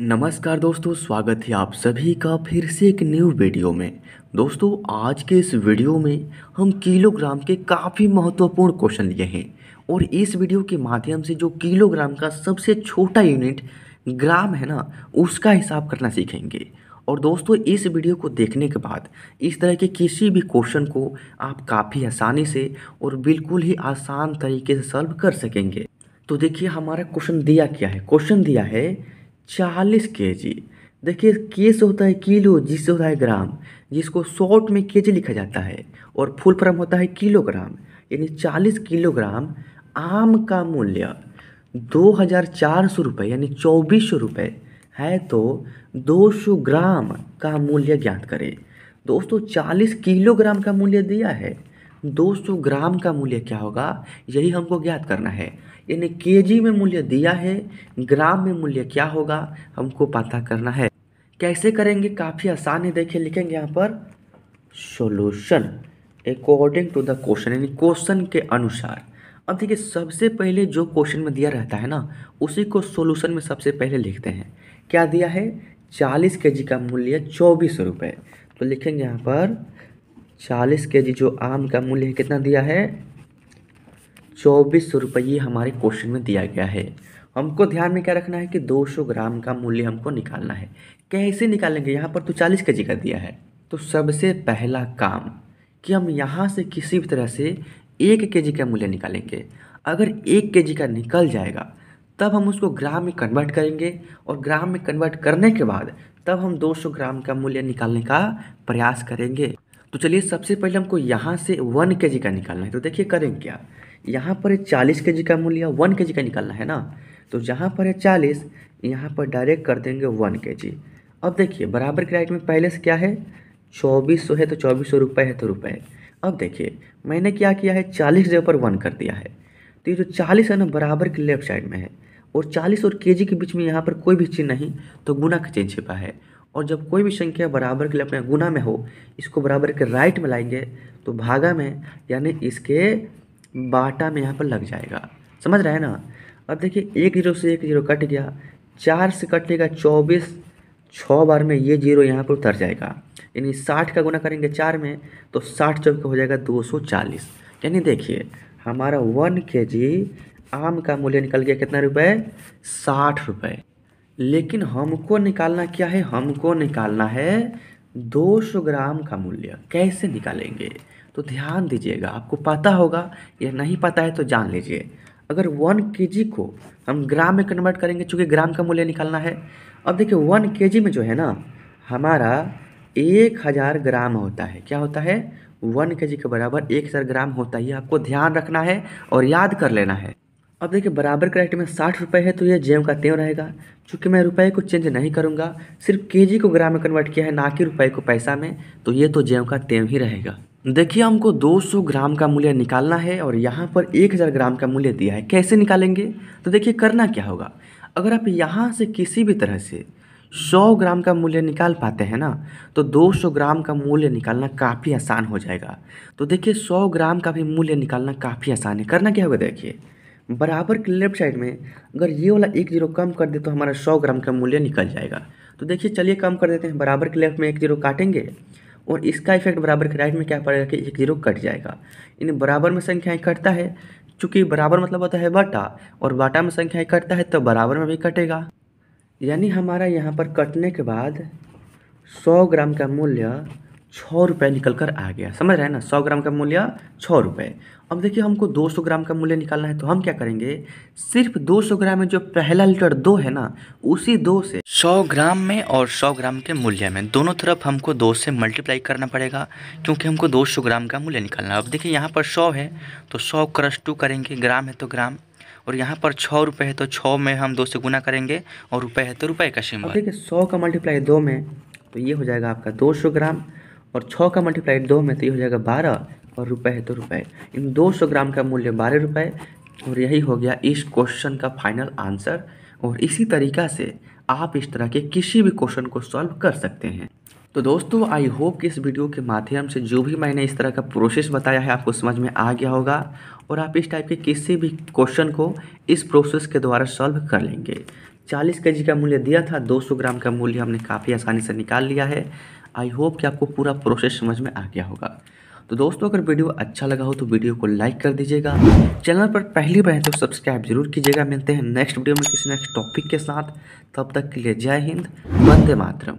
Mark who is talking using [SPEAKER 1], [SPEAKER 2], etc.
[SPEAKER 1] नमस्कार दोस्तों स्वागत है आप सभी का फिर से एक न्यू वीडियो में दोस्तों आज के इस वीडियो में हम किलोग्राम के काफ़ी महत्वपूर्ण क्वेश्चन लिए हैं और इस वीडियो के माध्यम से जो किलोग्राम का सबसे छोटा यूनिट ग्राम है ना उसका हिसाब करना सीखेंगे और दोस्तों इस वीडियो को देखने के बाद इस तरह के किसी भी क्वेश्चन को आप काफ़ी आसानी से और बिल्कुल ही आसान तरीके से सॉल्व कर सकेंगे तो देखिए हमारा क्वेश्चन दिया क्या है क्वेश्चन दिया है चालीस के जी देखिए के से होता है किलो जिससे होता है ग्राम जिसको शॉर्ट में के जी लिखा जाता है और फुल फॉर्म होता है किलोग्राम यानी चालीस किलोग्राम आम का मूल्य दो हज़ार चार सौ रुपये यानी चौबीस सौ रुपये है तो दो सौ ग्राम का मूल्य ज्ञात करें दोस्तों चालीस किलोग्राम का मूल्य दिया है 200 ग्राम का मूल्य क्या होगा यही हमको ज्ञात करना है यानी केजी में मूल्य दिया है ग्राम में मूल्य क्या होगा हमको पता करना है कैसे करेंगे काफ़ी आसान है देखिए लिखेंगे यहाँ पर solution according to the question यानी क्वेश्चन के अनुसार अब देखिए सबसे पहले जो क्वेश्चन में दिया रहता है ना उसी को सोल्यूशन में सबसे पहले लिखते हैं क्या दिया है चालीस के जी का मूल्य चौबीस रुपये तो लिखेंगे यहाँ पर चालीस के जी जो आम का मूल्य है कितना दिया है चौबीस सौ रुपये हमारे क्वेश्चन में दिया गया है हमको ध्यान में क्या रखना है कि 200 ग्राम का मूल्य हमको निकालना है कैसे निकालेंगे यहाँ पर तो 40 के जी का दिया है तो सबसे पहला काम कि हम यहाँ से किसी भी तरह से एक के जी का मूल्य निकालेंगे अगर एक के जी का निकल जाएगा तब हम उसको ग्राम में कन्वर्ट करेंगे और ग्राम में कन्वर्ट करने के बाद तब हम 200 ग्राम का मूल्य निकालने का प्रयास करेंगे तो चलिए सबसे पहले हमको यहाँ से वन के का निकालना है तो देखिए करेंगे क्या यहाँ पर चालीस के का मूल्य वन के का निकालना है ना तो जहाँ पर है चालीस यहाँ पर डायरेक्ट कर देंगे वन के जी अब देखिए बराबर के राइट में पहले से क्या है चौबीस सौ है तो चौबीस सौ रुपये है तो रुपये अब देखिए मैंने क्या किया है चालीस जगह पर वन कर दिया है तो ये जो चालीस है ना बराबर के लेफ्ट साइड में है और चालीस और के के बीच में यहाँ पर कोई भी चीज़ नहीं तो गुना का चीज छिपा है और जब कोई भी संख्या बराबर के लिए अपने गुना में हो इसको बराबर के राइट में लाएंगे तो भागा में यानी इसके बाटा में यहाँ पर लग जाएगा समझ रहे हैं ना अब देखिए एक जीरो से एक जीरो कट गया चार से कटेगा चौबीस छः बार में ये जीरो यहाँ पर उतर जाएगा यानी साठ का गुना करेंगे चार में तो साठ चौक हो जाएगा दो सौ चालीस यानी देखिए हमारा वन के जी आम का मूल्य निकल गया कितना रुपए साठ रुपये लेकिन हमको निकालना क्या है हमको निकालना है 200 ग्राम का मूल्य कैसे निकालेंगे तो ध्यान दीजिएगा आपको पता होगा या नहीं पता है तो जान लीजिए अगर वन के को हम ग्राम में कन्वर्ट करेंगे चूँकि ग्राम का मूल्य निकालना है अब देखिए वन के में जो है ना हमारा एक हज़ार ग्राम होता है क्या होता है वन के के बराबर एक हज़ार ग्राम होता है आपको ध्यान रखना है और याद कर लेना है अब देखिए बराबर का रेट में साठ रुपये है तो ये जेम का तेव रहेगा चूँकि मैं रुपए को चेंज नहीं करूँगा सिर्फ केजी को ग्राम में कन्वर्ट किया है ना कि रुपए को पैसा में तो ये तो जेम का तेव ही रहेगा देखिए हमको 200 ग्राम का मूल्य निकालना है और यहाँ पर 1000 ग्राम का मूल्य दिया है कैसे निकालेंगे तो देखिए करना क्या होगा अगर आप यहाँ से किसी भी तरह से 100 ग्राम का मूल्य निकाल पाते हैं ना तो 200 ग्राम का मूल्य निकालना काफ़ी आसान हो जाएगा तो देखिए 100 ग्राम का भी मूल्य निकालना काफ़ी आसान है करना क्या होगा देखिए बराबर के लेफ्ट साइड में अगर ये वाला एक जीरो कम कर दे तो हमारा सौ ग्राम का मूल्य निकल जाएगा तो देखिए चलिए कम कर देते हैं बराबर के लेफ्ट में एक जीरो काटेंगे और इसका इफेक्ट बराबर के राइट में क्या पड़ेगा कि एक जीरो कट जाएगा इन बराबर में संख्याएँ कटता है चूँकि बराबर मतलब होता है बाटा और बाटा में संख्याएँ कटता है तो बराबर में भी कटेगा यानी हमारा यहाँ पर कटने के बाद सौ ग्राम का मूल्य छः रुपये निकल कर आ गया समझ रहे हैं ना सौ ग्राम का मूल्य छः रुपये अब देखिए हमको 200 ग्राम का मूल्य निकालना है तो हम क्या करेंगे सिर्फ 200 ग्राम में जो पहला लीटर दो है ना उसी दो से 100 ग्राम में और 100 ग्राम के मूल्य में दोनों तरफ हमको दो से मल्टीप्लाई करना पड़ेगा क्योंकि हमको 200 ग्राम का मूल्य निकालना है अब देखिए यहाँ पर 100 है तो 100 क्रस टू करेंगे ग्राम है तो ग्राम और यहाँ पर छः रुपये है तो छः में हम दो से गुना करेंगे और रुपये है तो रुपये का सिंबल देखिए सौ का मल्टीप्लाई दो में तो ये हो जाएगा आपका दो ग्राम और छः का मल्टीप्लाई दो में तो ये हो जाएगा बारह और रुपये है तो रुपये इन दो सौ ग्राम का मूल्य बारह रुपये और यही हो गया इस क्वेश्चन का फाइनल आंसर और इसी तरीका से आप इस तरह के किसी भी क्वेश्चन को सॉल्व कर सकते हैं तो दोस्तों आई होप कि इस वीडियो के माध्यम से जो भी मैंने इस तरह का प्रोसेस बताया है आपको समझ में आ गया होगा और आप इस टाइप के किसी भी क्वेश्चन को इस प्रोसेस के द्वारा सॉल्व कर लेंगे 40 के जी का मूल्य दिया था 200 ग्राम का मूल्य हमने काफ़ी आसानी से निकाल लिया है आई होप कि आपको पूरा प्रोसेस समझ में आ गया होगा तो दोस्तों अगर वीडियो अच्छा लगा हो तो वीडियो को लाइक कर दीजिएगा चैनल पर पहली बार है तो सब्सक्राइब जरूर कीजिएगा मिलते हैं नेक्स्ट वीडियो में किसी नेक्स्ट टॉपिक के साथ तब तक के लिए जय हिंद वंदे मातरम